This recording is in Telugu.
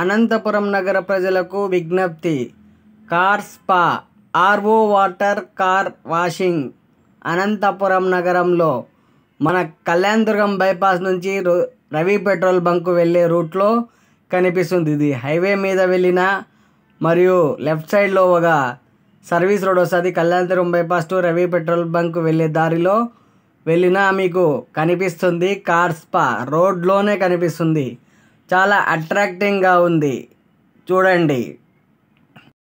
అనంతపురం నగర ప్రజలకు విజ్ఞప్తి car spa RO water car washing Anantapuram నగరంలో మన కళ్యాణదుర్గం బైపాస్ నుంచి రవి పెట్రోల్ బంక్ వెళ్ళే రూట్లో కనిపిస్తుంది ఇది హైవే మీద వెళ్ళిన మరియు లెఫ్ట్ సైడ్లో ఒక సర్వీస్ రోడ్ వస్తుంది Kalyanadurgam bypass to Ravi petrol bunk వెళ్ళే దారిలో వెళ్ళినా మీకు కనిపిస్తుంది కార్ స్పా రోడ్లోనే కనిపిస్తుంది చాలా అట్రాక్టింగ్గా ఉంది చూడండి